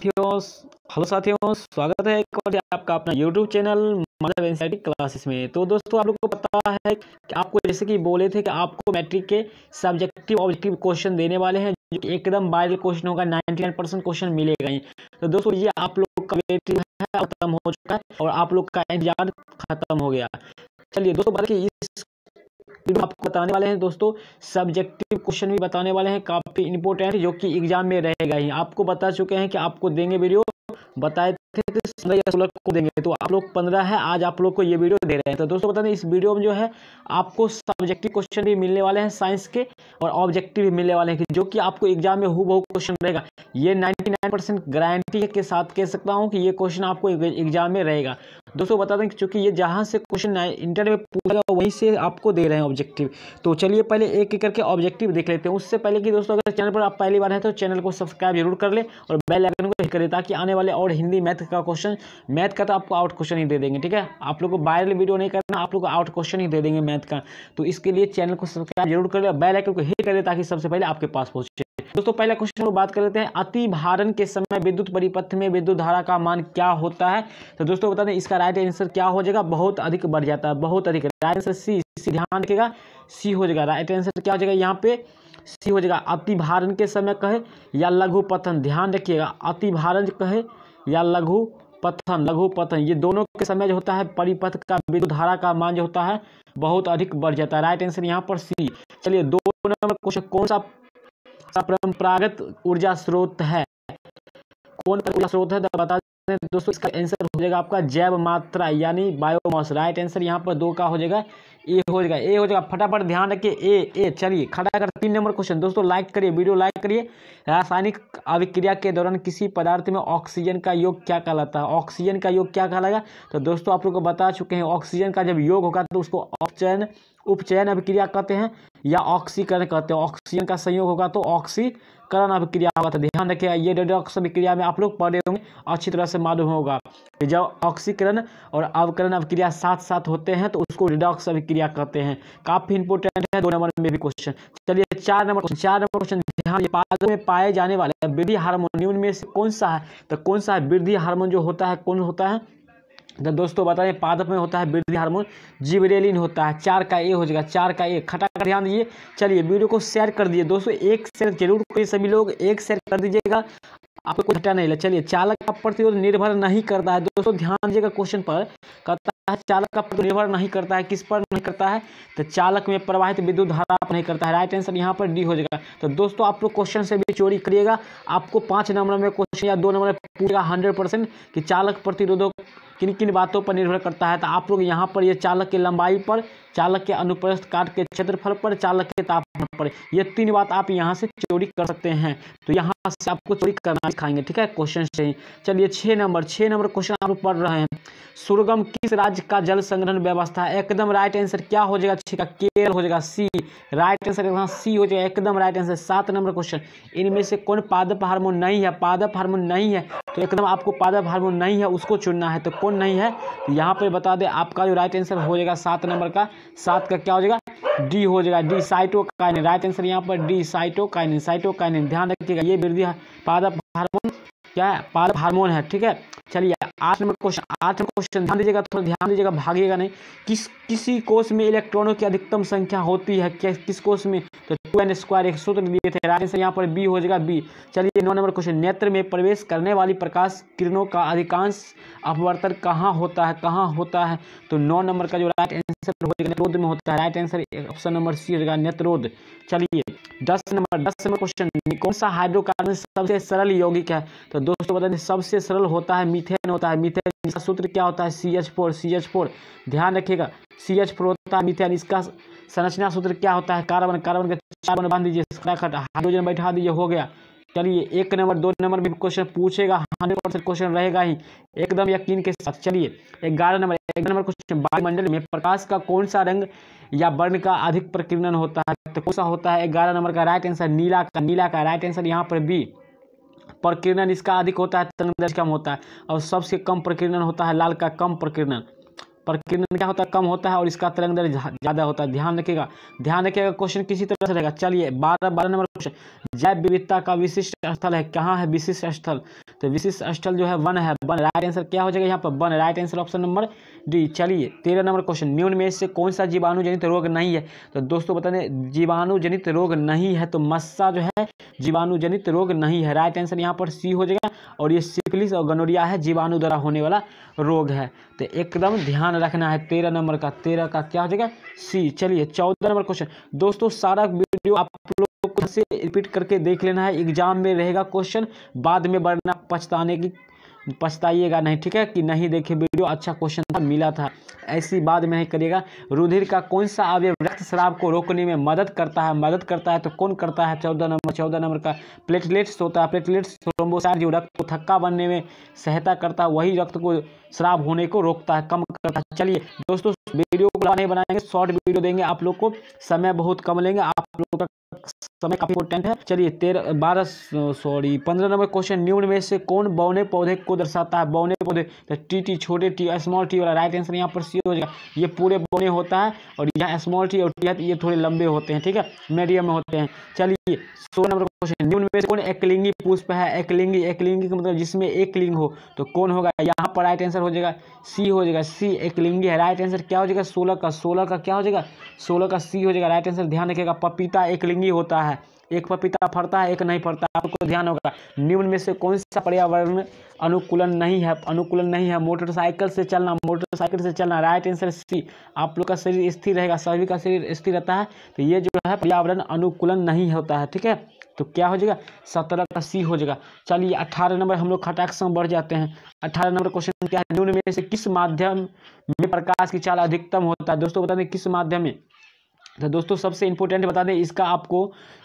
साथियों हेलो साथियों स्वागत है एक और आपका अपना YouTube channel mother NCIT classes में तो दोस्तों आप लोग को पता है कि आपको जैसे कि बोले थे कि आपको मैट्रिक के सब्जेक्टिव ऑब्जेक्टिव क्वेश्चन देने वाले हैं जो कि एकदम वायरल क्वेश्चन होगा नाइन्टी नाइन परसेंट क्वेश्चन मिलेगा ही तो दोस्तों ये आप लोग का वेटिंग है खत्म हो चुका है और आप लोग का इंतजार खत्म हो गया चलिए दोस्तों बताइए इस आपको बताने वाले हैं दोस्तों सब्जेक्टिव क्वेश्चन भी बताने वाले हैं काफ़ी इंपोर्टेंट जो कि एग्जाम में रहेगा ही आपको बता चुके हैं कि आपको देंगे वीडियो बताए पंद्रह या सोलह को देंगे तो आप लोग पंद्रह है आज आप लोग को ये वीडियो दे रहे हैं तो दोस्तों बता दें इस वीडियो में जो है आपको सब्जेक्टिव क्वेश्चन भी मिलने वाले हैं साइंस के और ऑब्जेक्टिव भी मिलने वाले हैं जो कि आपको एग्जाम में हु क्वेश्चन रहेगा ये नाइन्टी गारंटी के साथ कह सकता हूँ कि ये क्वेश्चन आपको एग्जाम में रहेगा दोस्तों बता दें चूँकि ये जहाँ से क्वेश्चन इंटरव्यू में पूछा गया वहीं से आपको दे रहे हैं ऑब्जेक्टिव तो चलिए पहले एक एक करके ऑब्जेक्टिव देख लेते हैं उससे पहले कि दोस्तों अगर चैनल पर आप पहली बार हैं तो चैनल को सब्सक्राइब जरूर कर लें और बेल आइकन को हिट करें ताकि आने वाले और हिंदी मैथ मैथ का क्वेश्चन मैथ का तो आपको आउट क्वेश्चन ही दे देंगे ठीक है आप लोग को वायरल वीडियो नहीं करना आप लोग को आउट क्वेश्चन ही दे देंगे मैथ का तो इसके लिए चैनल को सब्सक्राइब जरूर कर करें बेल आइकन को हिट कर करें ताकि सबसे पहले आपके पास पहुंचे दोस्तों पहला क्वेश्चन बात कर लेते हैं अति भारण के समय विद्युत परिपथ में विद्युत धारा का मान क्या होता है तो दोस्तों बता दें इसका राइट आंसर क्या हो जाएगा बहुत अधिक बढ़ जाता है बहुत अधिक राइट आंसर सी सी ध्यान रखेगा सी हो जाएगा राइट आंसर क्या हो जाएगा यहाँ पे सी हो जाएगा अति भारण के समय कहे या लघु पतन ध्यान रखिएगा अति भारण कहे या लघु पथन लघु पथन ये दोनों के समय जो होता है परिपथ का विद्युत धारा का मान जो होता है बहुत अधिक बढ़ जाता है राइट आंसर यहाँ पर सी चलिए दो नंबर क्वेश्चन कौन सा परंपरागत ऊर्जा स्रोत है कौन सा स्रोत है तो बता दोस्तों इसका आंसर हो जाएगा आपका जैव मात्रा यानी बायोमास राइट आंसर यहाँ पर दो का हो जाएगा ए हो जाएगा ए हो जाएगा फटाफट ध्यान रखिए ए ए चलिए खड़ा कर तीन नंबर क्वेश्चन दोस्तों लाइक करिए वीडियो लाइक करिए रासायनिक अभिक्रिया के दौरान किसी पदार्थ में ऑक्सीजन का योग क्या कहलाता है ऑक्सीजन का योग क्या कहलाएगा तो दोस्तों आप लोग को बता चुके हैं ऑक्सीजन का जब योग होगा तो उसको ऑक्सीजन उपचयन अभिक्रिया कहते हैं या ऑक्सीकरण कहते हैं ऑक्सीजन का संयोग होगा तो ऑक्सीकरण अभिक्रिया होगा तो ध्यान रखिए ये रेडॉक्स अभिक्रिया में आप लोग पढ़े होंगे अच्छी तरह से मालूम होगा जब ऑक्सीकरण और अवकरण अभिक्रिया साथ साथ होते हैं तो उसको रिडॉक्स अभिक्रिया कहते हैं काफी इंपोर्टेंट है दो नंबर में भी क्वेश्चन चलिए चार नंबर चार नंबर क्वेश्चन ध्यान पादों में पाए जाने वाले वृद्धि हार्मोन में से कौन सा है तो कौन सा है वृद्धि हार्मोन जो होता है कौन होता है तो दोस्तों बता दें पादप में होता है वृद्धि हार्मोन जिबरेलिन होता है चार का ए हो जाएगा चार का ए खटाखट ध्यान दीजिए चलिए वीडियो को शेयर कर दिए दोस्तों एक शेयर जरूर करिए सभी लोग एक शेयर कर दीजिएगा आपको कोई घटा नहीं लगा चलिए चालक का प्रतिरोध निर्भर नहीं करता है दोस्तों ध्यान दीजिएगा क्वेश्चन पर कहता है चालक का प्रतिरोध निर्भर नहीं करता है किस पर नहीं करता है तो चालक में प्रवाहित विद्युत धारा पर नहीं करता है राइट आंसर यहाँ पर डी हो जाएगा तो दोस्तों आप लोग क्वेश्चन से भी चोरी करिएगा आपको पाँच नंबर में क्वेश्चन या दो नंबर में पूछेगा हंड्रेड परसेंट कि चालक प्रतिरोधक किन किन बातों पर निर्भर करता है तो आप लोग यहाँ पर ये चालक की लंबाई पर चालक के अनुप्रस्थ काट के क्षेत्रफल पर चालक के तापमान पर ये तीन बात आप यहाँ से चोरी कर सकते हैं तो यहाँ से आपको चोरी करना सिखाएंगे ठीक है क्वेश्चन से चलिए छः नंबर छः नंबर क्वेश्चन आप पढ़ रहे हैं सुरगम किस राज्य का जल संग्रहण व्यवस्था है एकदम राइट आंसर क्या हो जाएगा छः का केरल हो जाएगा सी राइट आंसर सी हो जाएगा एकदम राइट आंसर सात नंबर क्वेश्चन इनमें से कौन पादप हार्मोन नहीं है पादप हार्मोन नहीं है तो एकदम आपको पादप हार्मोन नहीं है उसको चुनना है तो कौन नहीं है तो यहाँ पर बता दें आपका जो राइट आंसर हो जाएगा सात नंबर का सात का क्या हो जाएगा डी हो जाएगा डी साइटोकाइनिन राइट आंसर यहाँ पर डी साइटोकाइनिन साइटोकाइनिन ध्यान रखिएगा ये वृद्धि पादप हार्मोन क्या है पादप हार्मोन है ठीक है चलिए आठ नंबर क्वेश्चन आठ नंबर क्वेश्चन ध्यान दीजिएगा थोड़ा ध्यान दीजिएगा भागिएगा नहीं किस किसी कोष में इलेक्ट्रॉनों की अधिकतम संख्या होती है किस किस कोष में तो टू एन स्क्वायर एक सूत्र दिए थे राइट आंसर यहाँ पर बी हो जाएगा बी चलिए नौ नंबर क्वेश्चन नेत्र में प्रवेश करने वाली प्रकाश किरणों का अधिकांश अपवर्तन कहाँ होता है कहाँ होता है तो नौ नंबर का जो राइट आंसर हो जाएगा रोध में होता है right answer option number C हो जाएगा नेत्रोध चलिए दस नंबर दस नंबर क्वेश्चन कौन सा हाइड्रोकार्बन सबसे सरल यौगिक है तो दोस्तों बता सबसे सरल होता है मीथेन होता है मीथेन सूत्र क्या होता है C H four C H four ध्यान रखिएगा सी एच फोर होता है मिथेन इसका संरचना सूत्र क्या होता है कार्बन कार्बन का कार्बन बांध दीजिए हाइड्रोजन बैठा दीजिए हो गया चलिए एक नंबर दो नंबर भी क्वेश्चन पूछेगा हंड्रेड परसेंट क्वेश्चन रहेगा ही एकदम यकीन के साथ चलिए ग्यारह नंबर एक नंबर क्वेश्चन वायुमंडल में प्रकाश का कौन सा रंग या वर्ण का अधिक प्रकीर्णन होता है तो कौन सा होता है ग्यारह नंबर का राइट आंसर नीला का नीला का राइट आंसर यहाँ पर भी प्रकीर्णन इसका अधिक होता है तरंगदर्श कम होता है और सबसे कम प्रकीर्णन होता है लाल का कम प्रकीर्णन प्रकीर्णन क्या होता है कम होता है और इसका तरंग दर ज़्यादा होता है ध्यान रखिएगा ध्यान रखिएगा क्वेश्चन किसी तरह से रहेगा चलिए बारह बारह नंबर क्वेश्चन जैव विविधता का विशिष्ट स्थल है कहाँ है विशिष्ट स्थल तो विशिष्ट स्थल जो है वन है वन राइट आंसर क्या हो जाएगा यहाँ पर one right answer option number D चलिए तेरह नंबर क्वेश्चन न्यून में से कौन सा जीवाणु जनित रोग नहीं है तो दोस्तों बताने जीवाणु जनित रोग नहीं है तो मस्सा जो है जीवाणु जनित रोग नहीं है राइट आंसर यहाँ पर सी हो जाएगा और ये सिकलिस और गनोरिया है जीवाणु द्वारा होने वाला रोग है तो एकदम ध्यान रखना है तेरह नंबर का तेरह का क्या हो जाएगा सी चलिए चौदह नंबर क्वेश्चन दोस्तों सारा वीडियो आप लोग से रिपीट करके देख लेना है एग्जाम में रहेगा क्वेश्चन बाद में बढ़ना पछताने की पछताइएगा नहीं ठीक है कि नहीं देखिए वीडियो अच्छा क्वेश्चन था मिला था ऐसी बात में नहीं करिएगा रुधिर का कौन सा अवयव रक्त श्राव को रोकने में मदद करता है मदद करता है तो कौन करता है चौदह नंबर चौदह नंबर का प्लेटलेट्स होता है प्लेटलेट्स जो रक्त को थक्का बनने में सहायता करता है वही रक्त को श्राव होने को रोकता है कम करता है चलिए दोस्तों वीडियो को नहीं बनाएंगे शॉर्ट वीडियो देंगे आप लोग को समय बहुत कम लेंगे आप लोग का समय काफी इंपोर्टेंट है चलिए तेरह बारह सॉरी पंद्रह नंबर क्वेश्चन न्यून में से कौन बौने पौधे को दर्शाता है बौने पौधे तो टी टी छोटे टी स्मॉल टी वाला राइट आंसर यहाँ पर सी हो जाएगा ये पूरे बौने होता है और यहाँ स्मॉल टी और टी है तो ये थोड़े लंबे होते हैं ठीक है मीडियम में होते हैं चलिए सोलह नंबर क्वेश्चन न्यून में से कौन एकलिंगी पुष्प है एकलिंगी एकलिंगी का मतलब जिसमें एक लिंग हो तो कौन होगा यहाँ पर राइट आंसर हो जाएगा सी हो जाएगा सी एकलिंगी है राइट आंसर क्या हो जाएगा सोलह का सोलह का क्या हो जाएगा सोलह का सी हो जाएगा राइट आंसर ध्यान रखिएगा पपीता एकलिंगी होता है एक पपीता फरता है एक नहीं फरता आपको ध्यान होगा निम्न में से कौन सा पर्यावरण अनुकूलन नहीं है अनुकूलन नहीं है मोटरसाइकिल से चलना मोटरसाइकिल से चलना राइट आंसर सी आप लोग का शरीर स्थिर रहेगा सभी का शरीर स्थिर रहता है तो ये जो है पर्यावरण अनुकूलन नहीं होता है ठीक है तो क्या हो जाएगा सत्रह का सी हो जाएगा चलिए अठारह नंबर हम लोग खटाक से बढ़ जाते हैं अठारह नंबर क्वेश्चन क्या है निम्न में से किस माध्यम में प्रकाश की चाल अधिकतम होता है दोस्तों बता दें किस माध्यम में तो दोस्तों सबसे इंपॉर्टेंट बता दें इसका आपको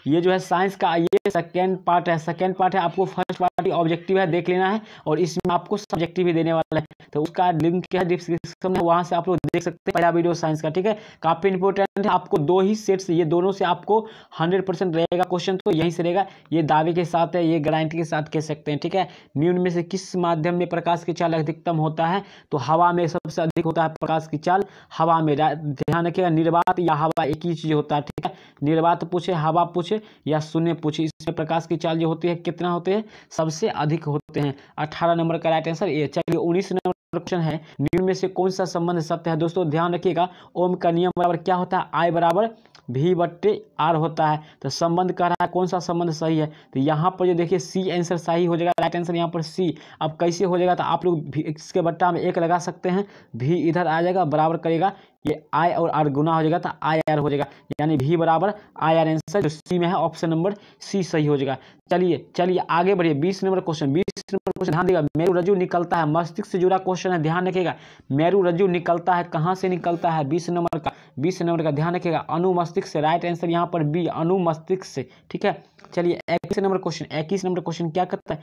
ये जो है साइंस का ये सेकेंड पार्ट है सेकेंड पार्ट है आपको फर्स्ट पार्ट ऑब्जेक्टिव है देख लेना है और इसमें आपको सब्जेक्टिव भी देने वाला है तो उसका लिंक क्या है डिस्क्रिप्शन में वहाँ से आप लोग देख सकते हैं पहला वीडियो साइंस का ठीक है काफ़ी इंपॉर्टेंट है आपको दो ही से ये दोनों से आपको हंड्रेड परसेंट रहेगा क्वेश्चन तो यहीं से रहेगा ये दावे के साथ है ये गारंटी के साथ कह सकते हैं ठीक है न्यून में से किस माध्यम में प्रकाश की चाल अधिकतम होता है तो हवा में सबसे अधिक होता है प्रकाश की चाल हवा में ध्यान रखिएगा निर्वात या हवा एक ही चीज़ होता है ठीक है निर्वात पूछे हवा पूछे या शून्य पूछे इसमें प्रकाश की चाल जो होती है कितना होते हैं सबसे अधिक होते हैं अठारह नंबर का राइट आंसर ये चलिए उन्नीस नंबर क्वेश्चन है निम्न में से कौन सा संबंध सत्य है दोस्तों ध्यान रखिएगा ओम का नियम बराबर क्या होता है आय बराबर भी बट्टे आर होता है तो संबंध कह रहा है कौन सा संबंध सही है तो यहाँ पर जो देखिए सी आंसर सही हो जाएगा राइट आंसर यहाँ पर सी अब कैसे हो जाएगा तो आप लोग इसके बट्टा में एक लगा सकते हैं भी इधर आ जाएगा बराबर करेगा ये आई और आर गुना हो जाएगा तो आई आर हो जाएगा यानी भी बराबर आई आर आंसर जो सी में है ऑप्शन नंबर सी सही हो जाएगा चलिए चलिए आगे बढ़िए बीस नंबर क्वेश्चन बीस नंबर क्वेश्चन ध्यान देगा मेरू रजू निकलता है मस्तिष्क से जुड़ा क्वेश्चन है ध्यान रखेगा मेरू रजू निकलता है कहाँ से निकलता है बीस नंबर का बीस नंबर का ध्यान रखेगा अनुमस्तिष्क मस्तिष्क से राइट आंसर यहाँ पर बी अनु मस्तिष्क से ठीक है चलिए इक्कीस नंबर क्वेश्चन इक्कीस नंबर क्वेश्चन क्या करता है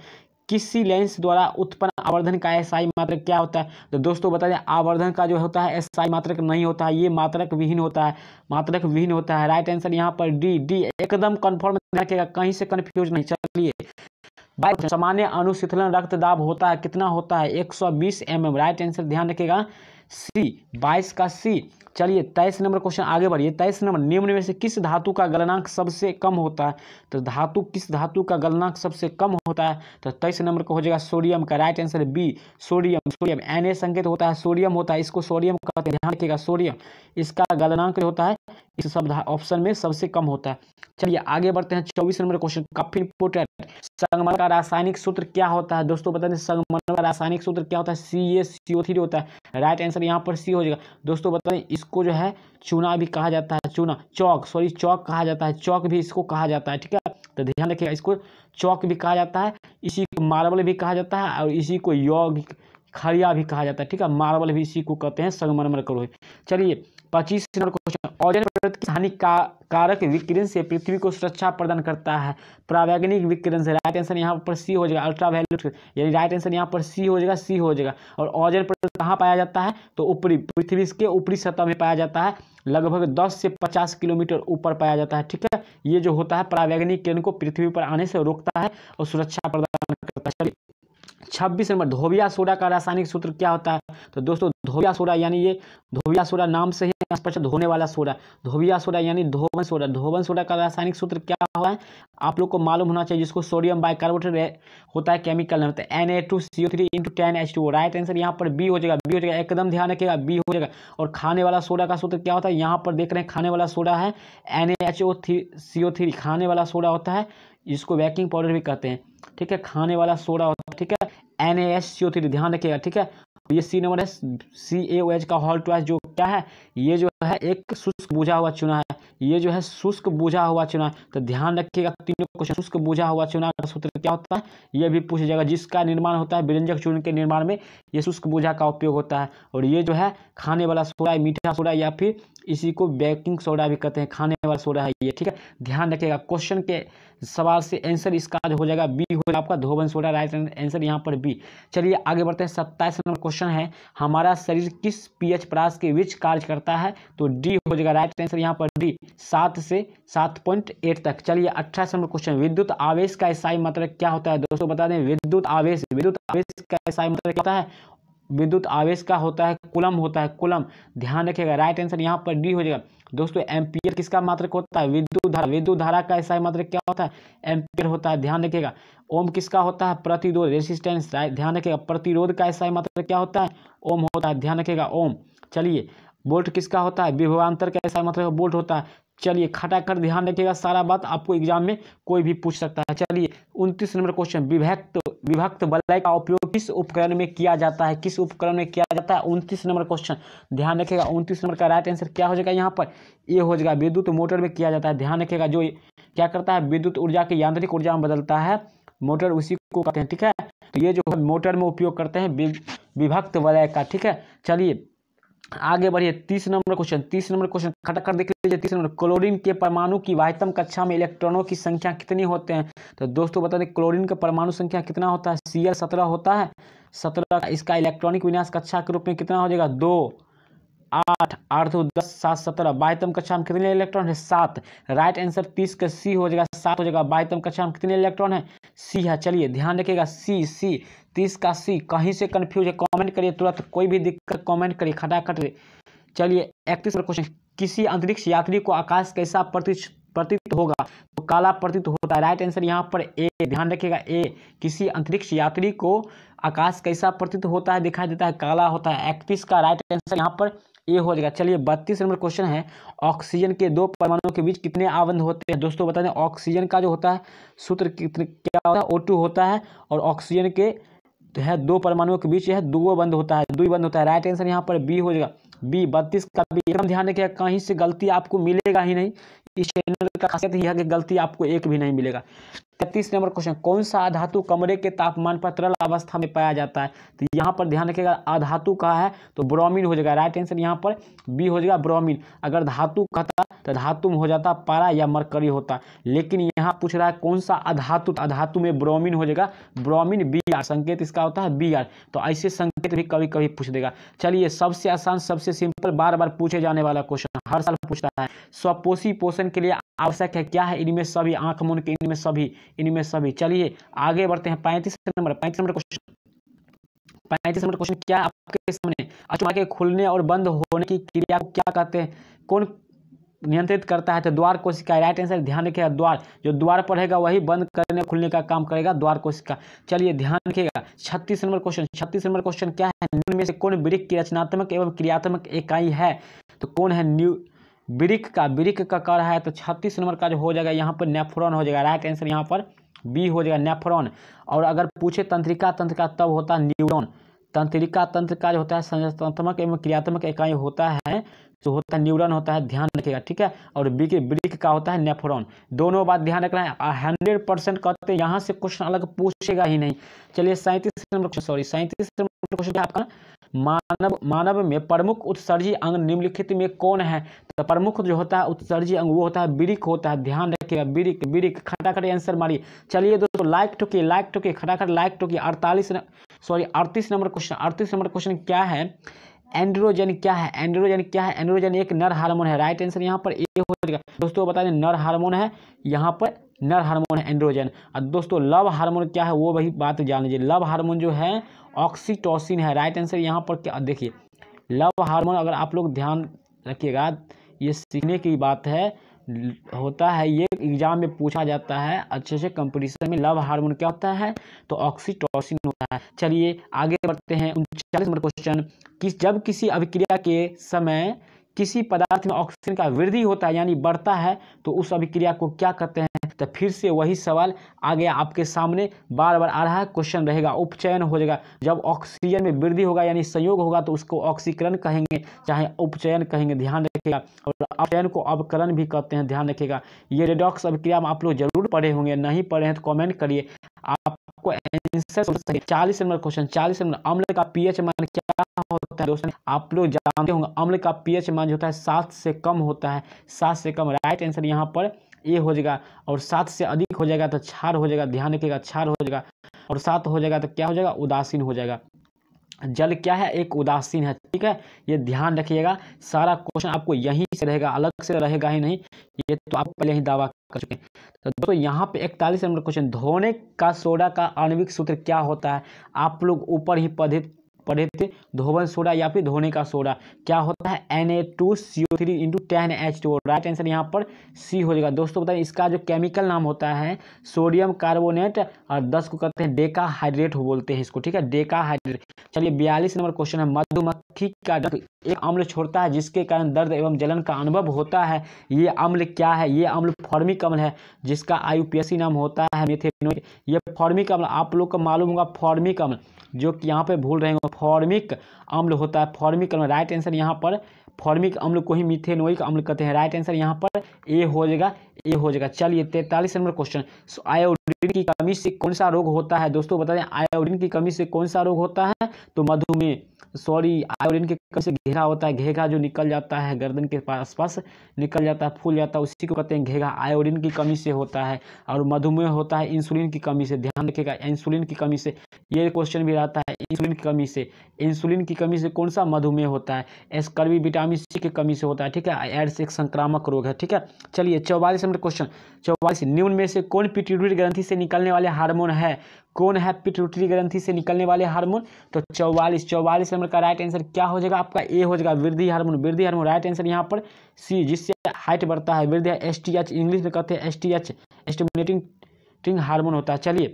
किसी लेंस द्वारा उत्पन्न आवर्धन का एसआई मात्रक क्या होता है तो दोस्तों बता दें आवर्धन का जो होता है एसआई मात्रक नहीं होता है ये मात्रक विहीन होता है मात्रक विहीन होता है राइट आंसर यहाँ पर डी डी एकदम कन्फर्म रखेगा कहीं से कन्फ्यूज नहीं चलिए सामान्य अनुशीथलन रक्त दाब होता है कितना होता है एक सौ mm राइट आंसर ध्यान रखेगा सी बाईस का सी चलिए तेईस नंबर क्वेश्चन आगे बढ़िए तेईस नंबर निम्न में से किस धातु का गलनांक सबसे कम होता है तो धातु किस धातु का गलनांक सबसे कम होता है तो तेईस नंबर का हो जाएगा सोडियम का right answer B sodium sodium N संकेत होता है सोडियम होता है इसको सोडियम कहते हैं ध्यान रखिएगा सोडियम इसका गलनांक होता है इस सब ऑप्शन में सबसे कम होता है चलिए आगे बढ़ते हैं चौबीस नंबर क्वेश्चन काफी इंपोर्टेंट संगमरमर का रासायनिक सूत्र क्या होता है दोस्तों बता दें संगमरमर का रासायनिक सूत्र क्या होता है सी ए सी ओ थ्री होता है राइट आंसर यहाँ पर सी हो जाएगा दोस्तों बता दें इस इसको जो है चूना भी कहा जाता है चूना चौक सॉरी चौक कहा जाता है चौक भी इसको कहा जाता है ठीक है तो ध्यान रखिएगा इसको चौक भी कहा जाता है इसी को मार्बल भी कहा जाता है और इसी को यौग खड़िया भी कहा जाता है ठीक है मार्बल भी इसी को कहते हैं संगमरमर करो चलिए पच्चीस नंबर क्वेश्चन ओजन परत की हानिकारक का, विकिरण से पृथ्वी को सुरक्षा प्रदान करता है प्रावैज्ञानिक विकिरण से राइट आंसर यहाँ पर सी हो जाएगा अल्ट्रावायलेट यानी राइट आंसर यहाँ पर सी हो जाएगा सी हो जाएगा और ओजन परत कहाँ पाया जाता है तो ऊपरी पृथ्वी के ऊपरी सतह में पाया जाता है लगभग दस से पचास किलोमीटर ऊपर पाया जाता है ठीक है ये जो होता है प्रावैज्ञानिक किरण को पृथ्वी पर आने से रोकता है और सुरक्षा प्रदान करता है छब्बीस नंबर धोबिया सोडा का रासायनिक सूत्र क्या होता है तो दोस्तों धोबिया सोडा यानी ये धोबिया सोडा नाम से ही स्पष्ट धोने वाला सोडा धोबिया सोडा यानी धोबन सोडा धोबन सोडा का रासायनिक सूत्र क्या हुआ है आप लोग को मालूम होना चाहिए जिसको सोडियम बाइकार्बोनेट होता है केमिकल नाम N A two C O three into ten H two right answer यहाँ पर बी हो जाएगा बी हो जाएगा एकदम ध्यान रखिएगा बी हो जाएगा और खाने वाला सोडा का सूत्र क्या होता है यहाँ पर देख रहे हैं खाने वाला सोडा है N A H O three C O three खाने वाला सोडा होता है जिसको बेकिंग पाउडर भी कहते हैं ठीक है खाने वाला soda N A S C O three ध्यान रखिएगा ठीक है ये सी नंबर है सी ए ओ एच का हॉल ट्वाइस जो क्या है ये जो है एक शुष्क बुझा हुआ चुना है ये जो है शुष्क बुझा हुआ चुना है तो ध्यान रखिएगा तीनों क्वेश्चन शुष्क बुझा हुआ चुना का सूत्र क्या होता है ये भी पूछा जाएगा जिसका निर्माण होता है व्यंजक चूर्ण के निर्माण में ये शुष्क बुझा का उपयोग होता है और ये जो है खाने वाला सोडा मीठा सोडा या फिर इसी को बेकिंग सोडा भी कहते हैं खाने वाला सोडा है ये ठीक है ध्यान रखिएगा क्वेश्चन के सवाल से आंसर इसका हो जाएगा बी हो जाएगा आपका धोबन सोडा राइट आंसर यहाँ पर बी चलिए आगे बढ़ते हैं सत्ताईस नंबर क्वेश्चन है हमारा शरीर किस पीएच परास के विच कार्य करता है तो डी हो जाएगा राइट आंसर यहाँ पर डी सात से सात पॉइंट एट तक चलिए अट्ठाईस नंबर क्वेश्चन विद्युत आवेश का ऐसा मतलब क्या होता है दोस्तों बता दें विद्युत आवेश विद्युत आवेश का ऐसा मतलब क्या होता है विद्युत आवेश का होता है कुलम होता है कुलम ध्यान रखिएगा राइट आंसर यहाँ पर डी हो जाएगा दोस्तों एम्पियर किसका मात्रक होता है विद्युत धारा विद्युत धारा का ऐसा मात्रक क्या होता है एम्पियर होता है ध्यान रखिएगा ओम किसका होता है प्रतिरोध रेसिस्टेंस राइट ध्यान रखिएगा प्रतिरोध का ऐसा मात्रक क्या होता है ओम होता है ध्यान रखिएगा ओम चलिए बोल्ट किसका होता है विभवान्तर का ऐसा मतलब बोल्ट होता है चलिए खटाखट ध्यान रखिएगा सारा बात आपको एग्जाम में कोई भी पूछ सकता है चलिए उनतीस नंबर क्वेश्चन विभक्त विभक्त वलय का उपयोग किस उपकरण में किया जाता है किस उपकरण में किया जाता है उनतीस नंबर क्वेश्चन ध्यान रखेगा उनतीस नंबर का राइट आंसर क्या हो जाएगा यहाँ पर ये हो जाएगा विद्युत मोटर में किया जाता है ध्यान रखेगा जो क्या करता है विद्युत ऊर्जा के यांत्रिक ऊर्जा में बदलता है मोटर उसी को कहते हैं ठीक है तो ये जो मोटर में उपयोग करते हैं विभक्त वलय का ठीक है चलिए आगे बढ़िए तीस नंबर क्वेश्चन तीस नंबर क्वेश्चन खटखट देख लीजिए तीस नंबर क्लोरीन के परमाणु की वाहतम कक्षा में इलेक्ट्रॉनों की संख्या कितनी होते हैं तो दोस्तों बता दें क्लोरीन का परमाणु संख्या कितना होता है सी एल सत्रह होता है सत्रह इसका इलेक्ट्रॉनिक विन्यास कक्षा के रूप में कितना हो जाएगा दो आठ आठ दस सात सत्रह बाईतम कक्षा में कितने इलेक्ट्रॉन है सात राइट आंसर तीस का सी हो जाएगा सात हो जाएगा बाईतम कक्षा में कितने इलेक्ट्रॉन है सी है चलिए ध्यान रखिएगा सी सी तीस का सी कहीं से कन्फ्यूज है कमेंट करिए तुरंत कोई भी दिक्कत कमेंट करिए खटाखट चलिए इकतीस क्वेश्चन किसी अंतरिक्ष यात्री को आकाश कैसा प्रति प्रतीत होगा तो काला प्रतीत होता है राइट आंसर यहाँ पर ए ध्यान रखिएगा ए किसी अंतरिक्ष यात्री को आकाश कैसा प्रतीत होता है दिखाई देता है काला होता है इकतीस का राइट आंसर यहाँ पर ए हो जाएगा चलिए बत्तीस नंबर क्वेश्चन है ऑक्सीजन के दो परमाणुओं के बीच कितने आबंध होते हैं दोस्तों बता दें ऑक्सीजन का जो होता है सूत्र कितने क्या होता है ओ होता है और ऑक्सीजन के है दो परमाणुओं के बीच यह दो बंद होता है दो बंद होता है राइट आंसर यहाँ पर बी हो जाएगा बी बत्तीस का बी एकदम ध्यान रखिएगा कहीं से गलती आपको मिलेगा ही नहीं इस चैनल का खासियत यह है कि गलती आपको एक भी नहीं मिलेगा इकतीस नंबर क्वेश्चन कौन सा अधातु कमरे के तापमान पर तरल अवस्था में पाया जाता है तो यहाँ पर ध्यान रखिएगा अधातु कहा है तो ब्रोमीन हो जाएगा राइट आंसर यहाँ पर बी हो जाएगा ब्रोमीन अगर धातु कहता तो धातु में हो जाता पारा या मरकरी होता लेकिन यहाँ पूछ रहा है कौन सा अधातु अधातु में ब्रोमीन हो जाएगा ब्रोमीन बी आर संकेत इसका होता है बी आर तो ऐसे संकेत भी कभी कभी पूछ देगा चलिए सबसे आसान सबसे सिंपल बार बार पूछे जाने वाला क्वेश्चन हर साल पूछता है स्वपोषी पोषण के लिए आवश्यक है क्या है इनमें सभी आंख मुन के इनमें सभी इनमें सभी चलिए आगे बढ़ते हैं पैंतीस नंबर पैंतीस नंबर क्वेश्चन पैंतीस नंबर क्वेश्चन क्या आपके सामने अचुमा के खुलने और बंद होने की क्रिया को क्या कहते हैं कौन नियंत्रित करता है तो द्वार कोशिका राइट आंसर ध्यान रखिएगा द्वार जो द्वार पढ़ेगा वही बंद करने खुलने का काम करेगा द्वार कोशिका चलिए ध्यान रखिएगा छत्तीस नंबर क्वेश्चन छत्तीस नंबर क्वेश्चन क्या है निम्न में से कौन वृक्ष की रचनात्मक एवं क्रियात्मक इकाई है तो कौन है न्यू ब्रिक का ब्रिक का कर है तो छत्तीस नंबर का जो हो जाएगा यहाँ पर नेफ्रॉन हो जाएगा राइट आंसर यहाँ पर बी हो जाएगा नेफ्रॉन और अगर पूछे तंत्रिका तंत्र का तब होता है न्यूरोन तंत्रिका तंत्र का जो होता है संरचनात्मक एवं क्रियात्मक इकाई होता है जो तो होता है न्यूरॉन होता है ध्यान रखेगा ठीक है और बी के ब्रिक का होता है नेफ्रॉन दोनों बात ध्यान रखना है हंड्रेड परसेंट कहते हैं यहाँ से क्वेश्चन अलग पूछेगा ही नहीं चलिए सैंतीस नंबर क्वेश्चन सॉरी सैंतीस नंबर क्वेश्चन आपका मानव मानव में प्रमुख उत्सर्जी अंग निम्नलिखित में कौन है तो प्रमुख जो होता है उत्सर्जी अंग वो होता है ब्रिक होता है ध्यान रखिएगा बिरिक ब्रिक खटाखट आंसर मारिए चलिए दोस्तों लाइक ठोकिए लाइक ठोकिए खटाखट लाइक ठोकिए अड़तालीस सॉरी अड़तीस नंबर क्वेश्चन अड़तीस नंबर क्वेश्चन क्या है एंड्रोजन क्या है एंड्रोजन क्या है एंड्रोजन एक नर हार्मोन है राइट आंसर यहाँ पर ए हो जाएगा दोस्तों बता दें नर हार्मोन है यहाँ पर नर हार्मोन है एंड्रोजन और दोस्तों लव हार्मोन क्या है वो वही बात जान लीजिए लव हार्मोन जो है ऑक्सीटोसिन है राइट आंसर यहाँ पर क्या देखिए लव हार्मोन अगर आप लोग ध्यान रखिएगा ये सीखने की बात है होता है ये एग्जाम में पूछा जाता है अच्छे से कंपटीशन में लव हार्मोन क्या होता है तो ऑक्सीटोसिन होता है चलिए आगे बढ़ते हैं उनचालीस नंबर क्वेश्चन किस जब किसी अभिक्रिया के समय किसी पदार्थ में ऑक्सीजन का वृद्धि होता है यानी बढ़ता है तो उस अभिक्रिया को क्या कहते हैं तो फिर से वही सवाल आ गया आपके सामने बार बार आ रहा है क्वेश्चन रहेगा उपचयन हो जाएगा जब ऑक्सीजन में वृद्धि होगा यानी संयोग होगा तो उसको ऑक्सीकरण कहेंगे चाहे उपचयन कहेंगे ध्यान रखेगा और अपचयन को अवकलन भी कहते हैं ध्यान रखिएगा ये रेडॉक्स अभिक्रिया आप लोग जरूर पढ़े होंगे नहीं पढ़े हैं तो कमेंट करिए आपको आंसर चालीस नंबर क्वेश्चन चालीस नंबर अम्ल का पीएच मान क्या होता है दोस्तों आप लोग जानते होंगे अम्ल का पीएच मान जो होता है सात से कम होता है सात से कम राइट आंसर यहाँ पर ए हो जाएगा और सात से अधिक हो जाएगा तो क्षार हो जाएगा ध्यान रखिएगा क्षार हो जाएगा और सात हो जाएगा तो क्या हो जाएगा उदासीन हो जाएगा जल क्या है एक उदासीन है ठीक है ये ध्यान रखिएगा सारा क्वेश्चन आपको यहीं से रहेगा अलग से रहेगा ही नहीं ये तो आप पहले ही दावा कर चुके हैं तो दोस्तों यहाँ पे इकतालीस नंबर क्वेश्चन धोने का सोडा का आणविक सूत्र क्या होता है आप लोग ऊपर ही पधित पढ़े थे धोवन सोडा या फिर धोने का सोडा क्या होता है N A two C O three into ten H two right answer यहाँ पर सी हो जाएगा दोस्तों बताएं इसका जो केमिकल नाम होता है सोडियम कार्बोनेट और दस को कहते हैं डेका हाइड्रेट बोलते हैं इसको ठीक है डेका हाइड्रेट चलिए बयालीस नंबर क्वेश्चन है मधुमक्खी का डंक एक अम्ल छोड़ता है जिसके कारण दर्द एवं जलन का अनुभव होता है ये अम्ल क्या है ये अम्ल फॉर्मिक अम्ल है जिसका आयुपीएसी नाम होता है मेथेनो ये फॉर्मिक अम्ल आप लोग को मालूम होगा फॉर्मिक अम्ल जो कि यहाँ पे भूल रहे हो फॉर्मिक अम्ल होता है फॉर्मिक अम्ल राइट आंसर यहाँ पर फॉर्मिक अम्ल को ही मिथेनोइक अम्ल कहते हैं राइट आंसर यहाँ पर ए हो जाएगा ए हो जाएगा चलिए तैतालीस नंबर क्वेश्चन आयोडीन की कमी से कौन सा रोग होता है दोस्तों बता दें आयोडीन की कमी से कौन सा रोग होता है तो मधुमेह सॉरी आयोडीन के कमी से घेरा होता है घेघा जो निकल जाता है गर्दन के पास पास निकल जाता है फूल जाता है उसी को कहते हैं घेघा आयोडीन की कमी से होता है और मधुमेह होता है इंसुलिन की कमी से ध्यान रखिएगा इंसुलिन की कमी से ये क्वेश्चन भी रहता है इंसुलिन की कमी से इंसुलिन की कमी से कौन सा मधुमेह होता है कर्वी विटामिन सी की कमी से होता है ठीक है एड्स एक संक्रामक रोग है ठीक है चलिए चौवालीस नंबर क्वेश्चन चौवालीस न्यून में से कौन पिट्यूटरी ग्रंथि से निकलने वाले हार्मोन है कौन है पिट्यूटरी ग्रंथि से निकलने वाले हार्मोन तो चौवालीस चौवालीस नंबर का राइट आंसर क्या हो जाएगा आपका ए हो जाएगा वृद्धि हार्मोन वृद्धि हार्मोन राइट आंसर यहाँ पर सी जिससे हाइट बढ़ता है वृद्धि एस टी एच इंग्लिश में कहते हैं S T H stimulating hormone होता है चलिए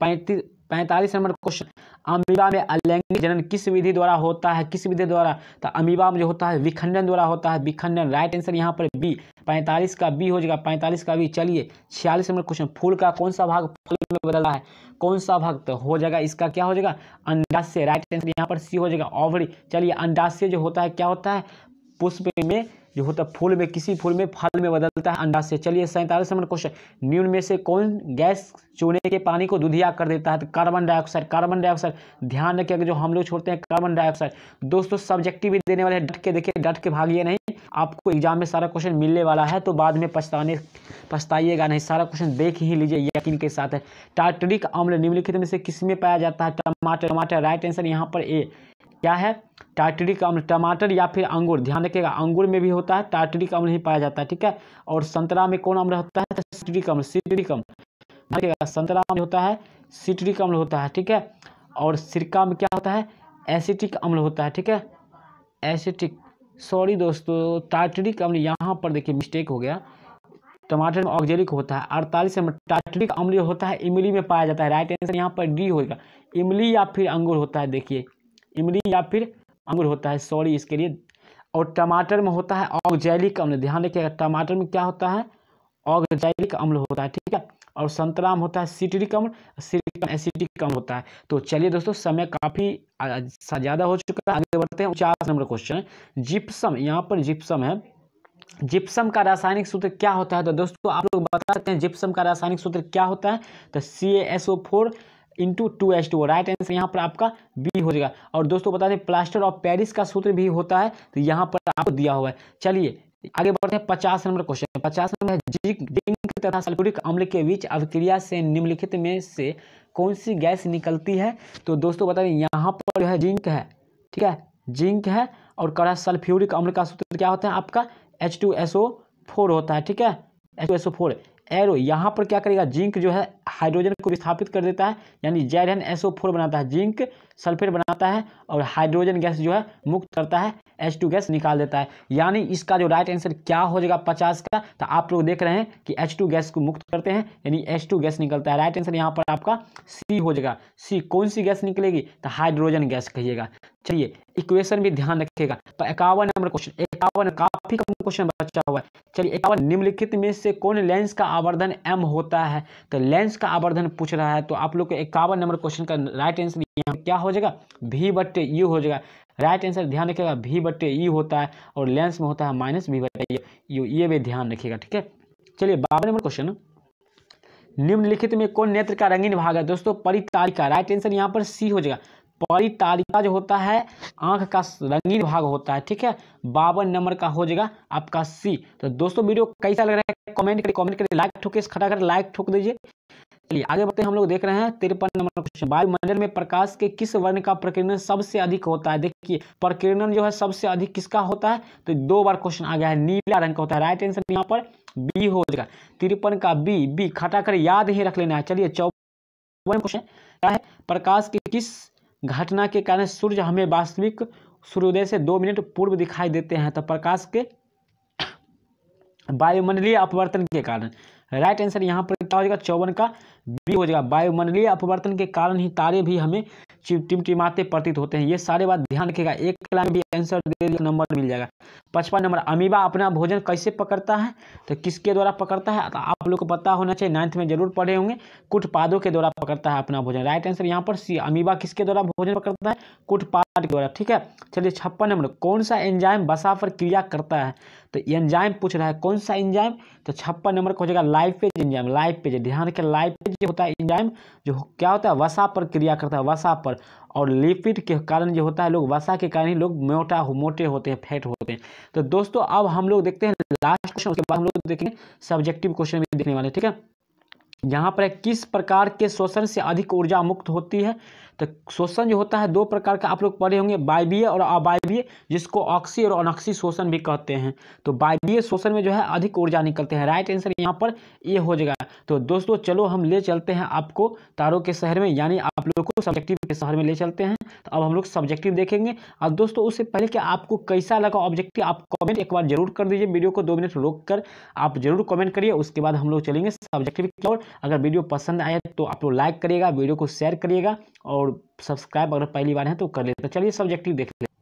पैंतीस पैंतालीस नंबर क्वेश्चन अमीबा में अलैंगिक जनन किस विधि द्वारा होता है किस विधि द्वारा तो अमीबा में जो होता है विखंडन द्वारा होता है विखंडन राइट आंसर यहाँ पर बी पैंतालीस का बी हो जाएगा पैंतालीस का बी चलिए छियालीस नंबर क्वेश्चन फूल का कौन सा भाग फूल में बदला है कौन सा भाग तो हो जाएगा इसका क्या हो जाएगा अंडास्य राइट आंसर यहाँ पर सी हो जाएगा ऑवरी चलिए अंडास्य जो होता है क्या होता है पुष्प में जो होता है फूल में किसी फूल में फल में बदलता है अंडा से चलिए सैंतालीस नंबर क्वेश्चन न्यून में से कौन गैस चूने के पानी को दुधिया कर देता है तो कार्बन डाइऑक्साइड कार्बन डाइऑक्साइड ध्यान रखिएगा जो हम लोग छोड़ते हैं कार्बन डाइऑक्साइड दोस्तों सब्जेक्टिव देने वाले डट के देखिए डट के भागिए नहीं आपको एग्जाम में सारा क्वेश्चन मिलने वाला है तो बाद में पछताने पछताइएगा नहीं सारा क्वेश्चन देख ही लीजिए यकीन के साथ है टार्टरिक अम्ल निम्नलिखित में से किस में पाया जाता है टमाटर टमाटर राइट आंसर यहाँ पर ए क्या है टाटरिक अम्ल टमाटर या फिर अंगूर ध्यान रखिएगा अंगूर में भी होता है टाटरिक अम्ल ही पाया जाता है ठीक है और संतरा में कौन अम्ल होता है सिट्रिक अम्ल सिट्रिक अम्ल संतरा में होता है सिट्रिक अम्ल होता है ठीक है और सिरका में क्या होता है एसिटिक अम्ल होता है ठीक है एसिटिक सॉरी दोस्तों टाटरिक अम्ल यहाँ पर देखिए मिस्टेक हो गया टमाटर में ऑक्जेलिक होता है अड़तालीस में टाटरिक अम्ल होता है इमली में पाया जाता है राइट आंसर यहाँ पर डी होगा इमली या फिर अंगूर होता है देखिए इमली या फिर अंगूर होता है सॉरी इसके लिए और टमाटर में होता है ऑगजैलिक अम्ल ध्यान रखिए टमाटर में क्या होता है ऑगजैलिक अम्ल होता है ठीक है और संतरा में होता है सिट्रिक अम्ल सिट्रिक एसिटिक अम्ल होता है तो चलिए दोस्तों समय काफ़ी ज़्यादा हो चुका है आगे बढ़ते हैं चार नंबर क्वेश्चन जिप्सम यहाँ पर जिप्सम है जिप्सम का रासायनिक सूत्र क्या होता है तो दोस्तों आप लोग बता सकते हैं जिप्सम का रासायनिक सूत्र क्या होता है तो C S O four into two H two right answer यहाँ पर आपका बी हो जाएगा और दोस्तों बता दें प्लास्टर ऑफ पेरिस का सूत्र भी होता है तो यहाँ पर आपको दिया हुआ है चलिए आगे बढ़ते हैं पचास नंबर क्वेश्चन पचास नंबर जिंक जिंक तथा सल्फ्यूरिक अम्ल के बीच अभिक्रिया से निम्नलिखित में से कौन सी गैस निकलती है तो दोस्तों बता दें यहाँ पर जो है जिंक है ठीक है जिंक है और कड़ा सल्फ्यूरिक अम्ल का सूत्र क्या होता है आपका H two S O four होता है ठीक है H two S O four arrow यहाँ पर क्या करेगा जिंक जो है हाइड्रोजन को विस्थापित कर देता है यानी जैरहन एसओ फोर बनाता है जिंक सल्फेट बनाता है और हाइड्रोजन गैस जो है मुक्त करता है एच टू गैस निकाल देता है यानी इसका जो राइट आंसर क्या हो जाएगा पचास का तो आप लोग देख रहे हैं कि एच टू गैस को मुक्त करते हैं यानी एच टू गैस निकलता है राइट आंसर यहाँ पर आपका सी हो जाएगा सी कौन सी गैस निकलेगी तो हाइड्रोजन गैस कहिएगा चलिए इक्वेशन भी ध्यान रखिएगा तो इक्यावन नंबर क्वेश्चन इक्यावन काफी कम क्वेश्चन बचा हुआ है चलिए इक्यावन निम्नलिखित में से कौन लेंस का आवर्धन एम होता है तो लेंस का आवर्धन पूछ रहा है तो आप लोग को इक्यावन नंबर क्वेश्चन का राइट आंसर क्या हो जाएगा भी बट्टे यू e हो जाएगा राइट आंसर ध्यान रखिएगा भी बट्टे यू e होता है और लेंस में होता है माइनस भी बट्टे e। यू ये भी ध्यान रखिएगा ठीक है चलिए बावन नंबर क्वेश्चन निम्नलिखित में कौन नेत्र का रंगीन भाग है दोस्तों परितालिका राइट आंसर यहाँ पर सी हो जाएगा परितालिका जो होता है आंख का रंगीन भाग होता है ठीक है बावन नंबर का हो जाएगा आपका सी तो दोस्तों वीडियो कैसा लग रहा है कमेंट करिए कमेंट करिए लाइक ठोके खड़ा कर लाइक ठोक दीजिए चलिए आगे बढ़ते हैं हम लोग देख रहे हैं तिरपन नंबर क्वेश्चन वायुमंडल में प्रकाश के किस वर्ण का प्रकीर्णन सबसे अधिक होता है देखिए प्रकीर्णन जो है सबसे अधिक किसका होता है तो दो बार क्वेश्चन आ गया है नीला रंग का होता है राइट आंसर यहाँ पर बी हो जाएगा तिरपन का बी बी खटाकर याद ही रख लेना है चलिए चौवन क्वेश्चन क्या है प्रकाश के किस घटना के कारण सूर्य हमें वास्तविक सूर्योदय से दो मिनट पूर्व दिखाई देते हैं तो प्रकाश के वायुमंडलीय अपवर्तन के कारण राइट आंसर यहाँ पर क्या हो जाएगा चौवन का बी हो जाएगा वायुमंडलीय अपवर्तन के कारण ही तारे भी हमें टिमटिमाते प्रतीत होते हैं ये सारे बात ध्यान रखेगा एक कला में भी आंसर दे दिया नंबर मिल जाएगा पचपन नंबर अमीबा अपना भोजन कैसे पकड़ता है तो किसके द्वारा पकड़ता है तो आप लोग को पता होना चाहिए नाइन्थ में जरूर पढ़े होंगे कुटपादों के द्वारा पकड़ता है अपना भोजन राइट आंसर यहाँ पर सी अमीबा किसके द्वारा भोजन पकड़ता है कुटपाद के द्वारा ठीक है चलिए छप्पन नंबर कौन सा एंजाइम बसा पर क्रिया करता है तो एंजाइम पूछ रहा है कौन सा एंजाइम तो छप्पन नंबर का हो जाएगा लाइपेज एंजाइम लाइपेज ध्यान रखें लाइपेज होता है एंजाइम जो क्या होता है वसा पर क्रिया करता है वसा पर और लिपिड के कारण जो होता है लोग वसा के कारण ही लोग मोटा हो मोटे होते हैं फैट होते हैं तो दोस्तों अब हम लोग देखते हैं लास्ट क्वेश्चन उसके बाद हम लोग देखेंगे सब्जेक्टिव क्वेश्चन भी देखने वाले ठीक है यहाँ पर किस प्रकार के शोषण से अधिक ऊर्जा मुक्त होती है तो शोषण जो होता है दो प्रकार का आप लोग पढ़े होंगे बायबीय और अबायबीय जिसको ऑक्सी और अनॉक्सी शोषण भी कहते हैं तो बायबीय शोषण में जो है अधिक ऊर्जा निकलते हैं राइट आंसर यहाँ पर ये हो जाएगा तो दोस्तों चलो हम ले चलते हैं आपको तारों के शहर में यानी आप लोग को सब्जेक्टिव के शहर में ले चलते हैं तो अब हम लोग सब्जेक्टिव देखेंगे और दोस्तों उससे पहले कि आपको कैसा लगा ऑब्जेक्टिव आप कॉमेंट एक बार जरूर कर दीजिए वीडियो को दो मिनट रोक कर आप जरूर कॉमेंट करिए उसके बाद हम लोग चलेंगे सब्जेक्टिव की ओर अगर वीडियो पसंद आए तो आप लोग लाइक करिएगा वीडियो को शेयर करिएगा और और सब्सक्राइब अगर पहली बार है तो कर लेते हैं तो चलिए सब्जेक्टिव देख लेते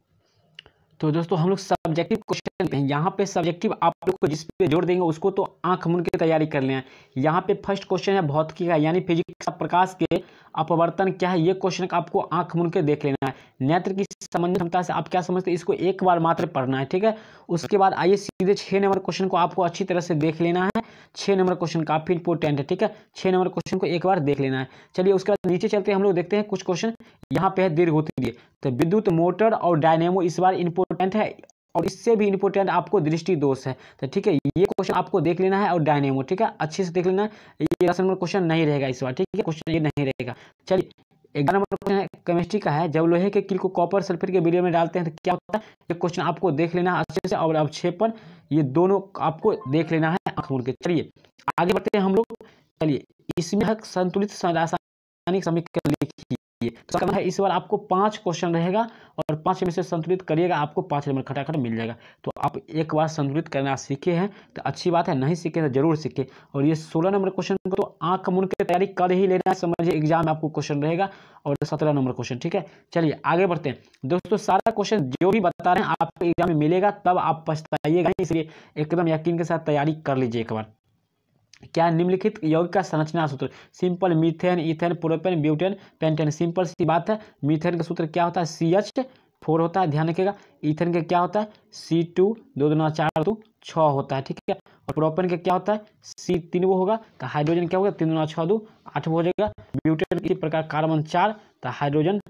तो दोस्तों हम लोग सब्जेक्टिव क्वेश्चन हैं यहाँ पे सब्जेक्टिव आप लोग को जिस पे जोड़ देंगे उसको तो आंख मुन की तैयारी कर लेना यहाँ पे फर्स्ट क्वेश्चन है भौतिकी का यानी फिजिक्स का प्रकाश के अपवर्तन क्या है ये क्वेश्चन का आपको आंख मुन के देख लेना है नेत्र की समझ क्षमता से आप क्या समझते हैं इसको एक बार मात्र पढ़ना है ठीक है उसके बाद आइए सीधे छः नंबर क्वेश्चन को आपको अच्छी तरह से देख लेना है छः नंबर क्वेश्चन काफ़ी इंपॉर्टेंट है ठीक है छः नंबर क्वेश्चन को एक बार देख लेना है चलिए उसके बाद नीचे चलते हैं हम लोग देखते हैं कुछ क्वेश्चन यहाँ पे है दीर्घ होती है तो विद्युत मोटर और डायनेमो इस बार इंपॉर्टेंट है और इससे भी इंपोर्टेंट आपको दृष्टि दोष है तो ठीक है ये क्वेश्चन आपको देख लेना है और डायनेमो ठीक है अच्छे से देख लेना है ये दस नंबर क्वेश्चन नहीं रहेगा इस बार ठीक है क्वेश्चन ये नहीं रहेगा चलिए ग्यारह नंबर क्वेश्चन केमिस्ट्री का है जब लोहे के किल को कॉपर सल्फेट के बिलियर में डालते हैं तो क्या होता है ये क्वेश्चन आपको देख लेना है अच्छे से और पर ये दोनों आपको देख लेना है आंख के चलिए आगे बढ़ते हैं हम लोग चलिए इसमें संतुलित रासायनिक समीकरण लिखिए ये तो करना है इस बार आपको पांच क्वेश्चन रहेगा और पांच में से संतुलित करिएगा आपको पांच नंबर खटाखट मिल जाएगा तो आप एक बार संतुलित करना सीखे हैं तो अच्छी बात है नहीं सीखे तो जरूर सीखे और ये सोलह नंबर क्वेश्चन को तो आँख मुड़ के तैयारी कर ही लेना है समझिए एग्जाम में आपको क्वेश्चन रहेगा और सत्रह नंबर क्वेश्चन ठीक है चलिए आगे बढ़ते हैं दोस्तों सारा क्वेश्चन जो भी बता रहे हैं आपको एग्जाम में मिलेगा तब आप पछताइएगा इसलिए एकदम यकीन के साथ तैयारी कर लीजिए एक बार क्या निम्नलिखित यौगिक का संरचना सूत्र simple methane ethane propane butane pentane simple सी बात है मीथेन का सूत्र क्या होता है सी एच फोर होता है ध्यान रखिएगा इथेन का क्या होता है सी टू दो नौ चार दो छः होता है ठीक है और प्रोपेन का क्या होता है सी तीन वो होगा तो हाइड्रोजन क्या होगा तीन नौ छः दो आठ हो जाएगा ब्यूटेन इसी प्रकार कार्बन चार तो हाइड्रोजन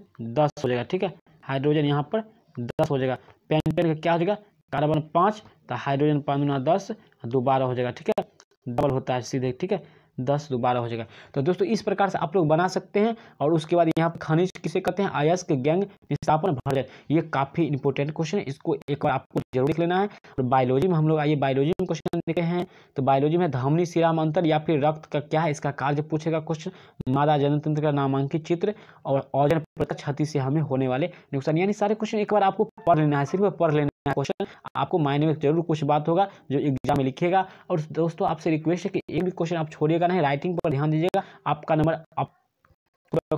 दस हो जाएगा ठीक है हाइड्रोजन यहाँ पर दस हो जाएगा पेंटेन का क्या हो जाएगा कार्बन पाँच तो हाइड्रोजन पाँच नौ दस दो बारह हो जाएगा ठीक है डबल होता है सीधे ठीक है दस दो बारह हो जाएगा तो दोस्तों इस प्रकार से आप लोग बना सकते हैं और उसके बाद यहाँ पर खनिज किसे कहते हैं अयस्क गैंग निष्ठापन भंजन ये काफ़ी इंपॉर्टेंट क्वेश्चन है इसको एक बार आपको जरूर देख लेना है और बायोलॉजी में हम लोग आइए बायोलॉजी में क्वेश्चन देखे हैं तो बायोलॉजी में धामनी सिराम अंतर या फिर रक्त का क्या है इसका कार्य पूछेगा क्वेश्चन मादा जनतंत्र का नामांकित चित्र और औजन प्रत्यक्ष क्षति से हमें होने वाले नुकसान यानी सारे क्वेश्चन एक बार आपको पढ़ लेना है सिर्फ पढ़ लेना है क्वेश्चन आपको मायने में जरूर कुछ बात होगा जो एग्जाम में लिखेगा और दोस्तों आपसे रिक्वेस्ट है कि एक भी क्वेश्चन आप छोड़िएगा नहीं राइटिंग पर ध्यान दीजिएगा आपका नंबर आप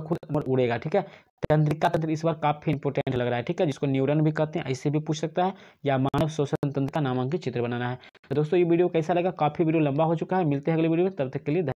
खुद नंबर उड़ेगा ठीक है तंत्रिका तंत्र इस बार काफी इंपोर्टेंट लग रहा है ठीक है जिसको न्यूरन भी कहते हैं ऐसे भी पूछ सकता है या मानव शोषण तंत्र का नामांकित चित्र बनाना है तो दोस्तों ये वीडियो कैसा लगा काफी वीडियो लंबा हो चुका है मिलते हैं अगले वीडियो में तब तक के लिए